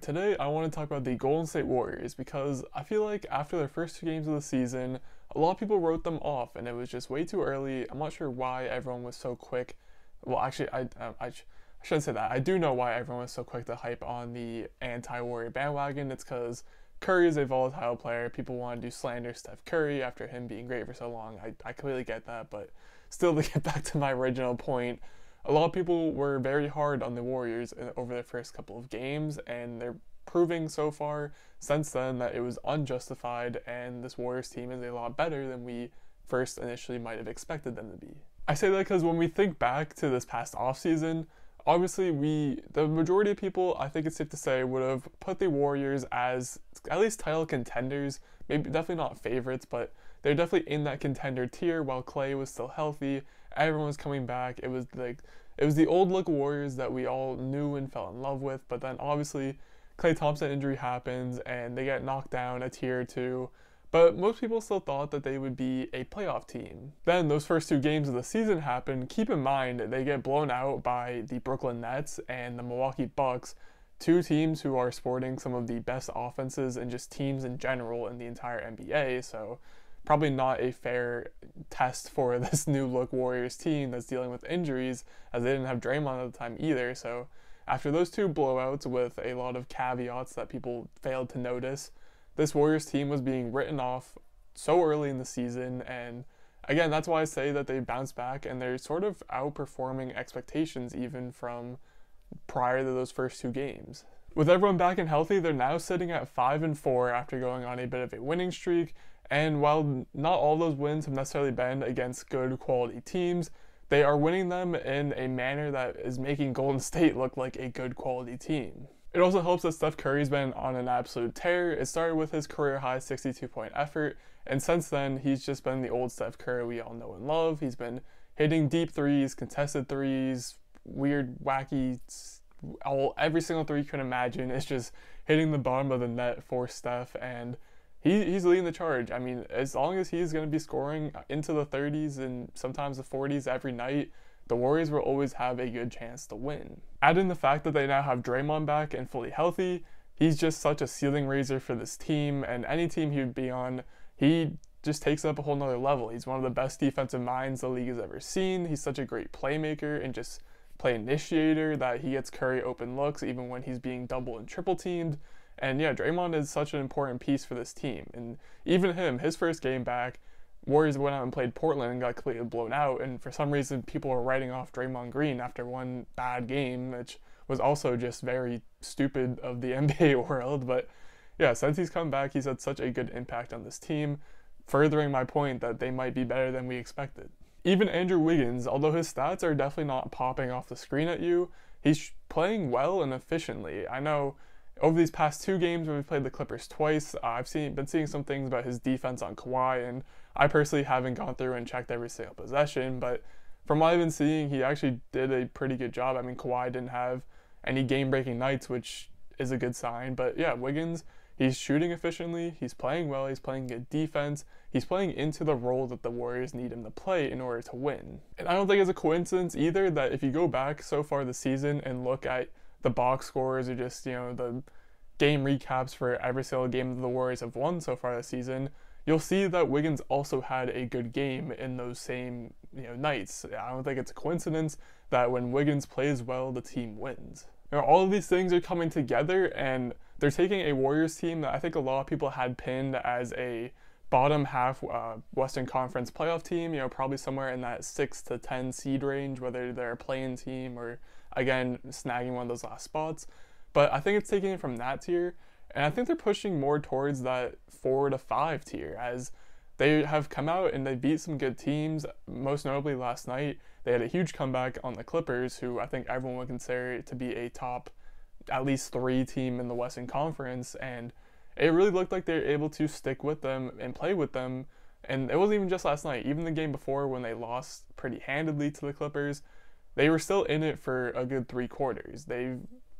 today I want to talk about the Golden State Warriors because I feel like after their first two games of the season, a lot of people wrote them off and it was just way too early. I'm not sure why everyone was so quick. Well, actually, I, I, I shouldn't say that. I do know why everyone was so quick to hype on the anti Warrior bandwagon. It's because Curry is a volatile player. People want to do slander Steph Curry after him being great for so long. I, I completely get that, but still, to get back to my original point, a lot of people were very hard on the Warriors uh, over their first couple of games, and they're proving so far since then that it was unjustified, and this Warriors team is a lot better than we first initially might have expected them to be. I say that because when we think back to this past offseason, obviously we the majority of people i think it's safe to say would have put the warriors as at least title contenders maybe definitely not favorites but they're definitely in that contender tier while clay was still healthy everyone was coming back it was like it was the old look Warriors that we all knew and fell in love with, but then obviously Clay Thompson injury happens and they get knocked down a tier or two. But most people still thought that they would be a playoff team. Then those first two games of the season happen. Keep in mind they get blown out by the Brooklyn Nets and the Milwaukee Bucks, two teams who are sporting some of the best offenses and just teams in general in the entire NBA. So probably not a fair test for this new look Warriors team that's dealing with injuries, as they didn't have Draymond at the time either. So after those two blowouts with a lot of caveats that people failed to notice, this Warriors team was being written off so early in the season and again that's why I say that they bounce back and they're sort of outperforming expectations even from prior to those first two games. With everyone back and healthy, they're now sitting at 5 and 4 after going on a bit of a winning streak and while not all those wins have necessarily been against good quality teams, they are winning them in a manner that is making Golden State look like a good quality team. It also helps that Steph Curry's been on an absolute tear. It started with his career high 62 point effort, and since then, he's just been the old Steph Curry we all know and love. He's been hitting deep threes, contested threes, weird, wacky, all, every single three you can imagine. It's just hitting the bottom of the net for Steph, and he, he's leading the charge. I mean, as long as he's going to be scoring into the 30s and sometimes the 40s every night, the Warriors will always have a good chance to win. Add in the fact that they now have Draymond back and fully healthy, he's just such a ceiling raiser for this team and any team he would be on, he just takes up a whole nother level. He's one of the best defensive minds the league has ever seen. He's such a great playmaker and just play initiator that he gets Curry open looks even when he's being double and triple teamed. And yeah, Draymond is such an important piece for this team. And even him, his first game back, Warriors went out and played Portland and got completely blown out. And for some reason, people were writing off Draymond Green after one bad game, which was also just very stupid of the NBA world. But yeah, since he's come back, he's had such a good impact on this team, furthering my point that they might be better than we expected. Even Andrew Wiggins, although his stats are definitely not popping off the screen at you, he's playing well and efficiently. I know over these past two games where we've played the Clippers twice, uh, I've seen been seeing some things about his defense on Kawhi, and I personally haven't gone through and checked every single possession, but from what I've been seeing, he actually did a pretty good job. I mean, Kawhi didn't have any game-breaking nights, which is a good sign, but yeah, Wiggins, he's shooting efficiently, he's playing well, he's playing good defense, he's playing into the role that the Warriors need him to play in order to win. And I don't think it's a coincidence either that if you go back so far this season and look at the box scores or just, you know, the game recaps for every single game that the Warriors have won so far this season, you'll see that Wiggins also had a good game in those same, you know, nights. I don't think it's a coincidence that when Wiggins plays well, the team wins. You know, all of these things are coming together and they're taking a Warriors team that I think a lot of people had pinned as a bottom half uh, Western Conference playoff team, you know, probably somewhere in that 6 to 10 seed range, whether they're a playing team or again, snagging one of those last spots. But I think it's taking it from that tier, and I think they're pushing more towards that four to five tier as they have come out and they beat some good teams. Most notably last night, they had a huge comeback on the Clippers, who I think everyone would consider to be a top, at least three team in the Western Conference, and it really looked like they were able to stick with them and play with them. And it wasn't even just last night, even the game before when they lost pretty handedly to the Clippers, they were still in it for a good three quarters. They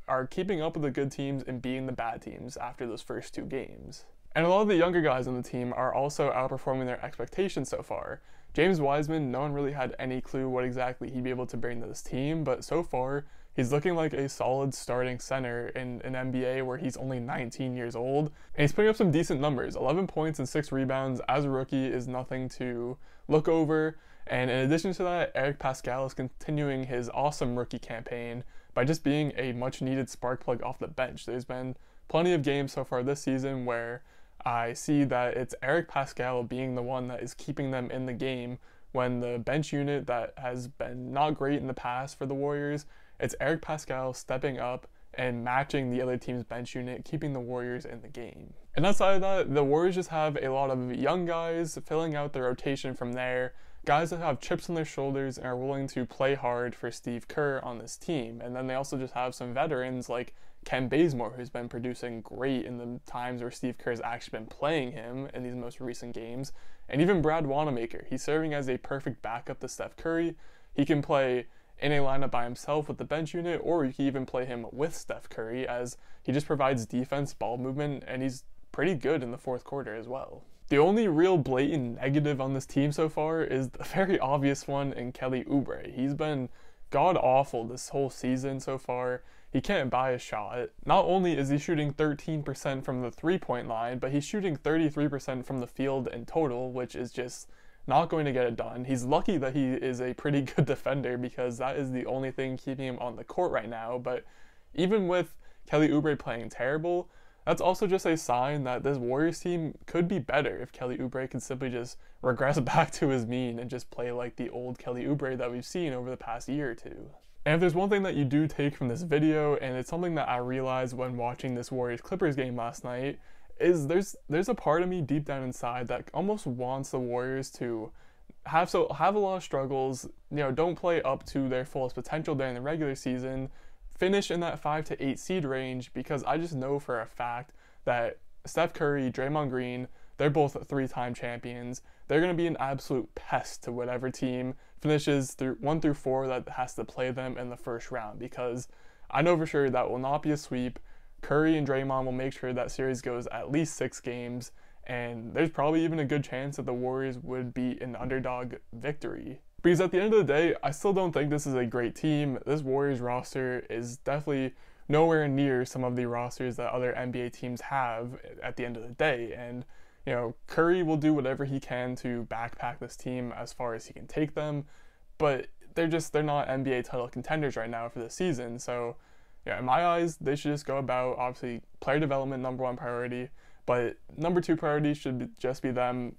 are keeping up with the good teams and beating the bad teams after those first two games. And a lot of the younger guys on the team are also outperforming their expectations so far. James Wiseman, no one really had any clue what exactly he'd be able to bring to this team, but so far, he's looking like a solid starting center in an NBA where he's only 19 years old. And he's putting up some decent numbers 11 points and 6 rebounds as a rookie is nothing to look over. And in addition to that, Eric Pascal is continuing his awesome rookie campaign by just being a much needed spark plug off the bench. There's been plenty of games so far this season where I see that it's Eric Pascal being the one that is keeping them in the game when the bench unit that has been not great in the past for the Warriors, it's Eric Pascal stepping up and matching the other team's bench unit, keeping the Warriors in the game. And outside of that, the Warriors just have a lot of young guys filling out the rotation from there guys that have chips on their shoulders and are willing to play hard for Steve Kerr on this team. And then they also just have some veterans like Ken Bazemore, who's been producing great in the times where Steve Kerr has actually been playing him in these most recent games. And even Brad Wanamaker. He's serving as a perfect backup to Steph Curry. He can play in a lineup by himself with the bench unit, or you can even play him with Steph Curry, as he just provides defense, ball movement, and he's pretty good in the fourth quarter as well. The only real blatant negative on this team so far is the very obvious one in Kelly Oubre. He's been god awful this whole season so far. He can't buy a shot. Not only is he shooting 13% from the three point line, but he's shooting 33% from the field in total, which is just not going to get it done. He's lucky that he is a pretty good defender because that is the only thing keeping him on the court right now. But even with Kelly Oubre playing terrible, that's also just a sign that this Warriors team could be better if Kelly Oubre could simply just regress back to his mean and just play like the old Kelly Oubre that we've seen over the past year or two. And if there's one thing that you do take from this video, and it's something that I realized when watching this Warriors Clippers game last night, is there's there's a part of me deep down inside that almost wants the Warriors to have so have a lot of struggles, you know, don't play up to their fullest potential during the regular season, finish in that five to eight seed range because I just know for a fact that Steph Curry, Draymond Green, they're both three time champions. They're going to be an absolute pest to whatever team finishes through one through four that has to play them in the first round because I know for sure that will not be a sweep. Curry and Draymond will make sure that series goes at least six games, and there's probably even a good chance that the Warriors would be an underdog victory because at the end of the day, I still don't think this is a great team. This Warriors roster is definitely nowhere near some of the rosters that other NBA teams have at the end of the day. And, you know, Curry will do whatever he can to backpack this team as far as he can take them, but they're just they're not NBA title contenders right now for the season. So, yeah, in my eyes, they should just go about obviously player development number one priority, but number two priority should just be them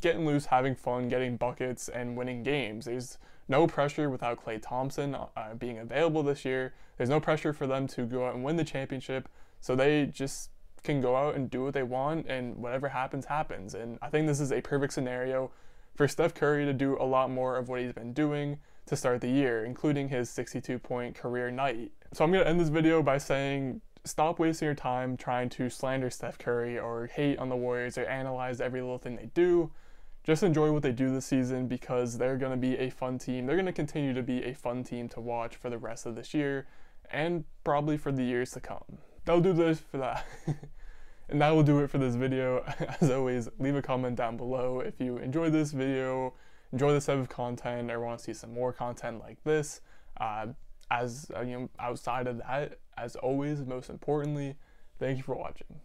getting loose, having fun, getting buckets, and winning games. There's no pressure without Clay Thompson uh, uh, being available this year. There's no pressure for them to go out and win the championship. So they just can go out and do what they want, and whatever happens, happens. And I think this is a perfect scenario for Steph Curry to do a lot more of what he's been doing to start the year, including his 62 point career night. So I'm going to end this video by saying stop wasting your time trying to slander Steph Curry or hate on the Warriors or analyze every little thing they do. Just enjoy what they do this season because they're going to be a fun team. They're going to continue to be a fun team to watch for the rest of this year and probably for the years to come. they will do this for that. and that will do it for this video. As always, leave a comment down below if you enjoyed this video, enjoy this type of content, or want to see some more content like this. Uh, as uh, you know, outside of that, as always, most importantly, thank you for watching.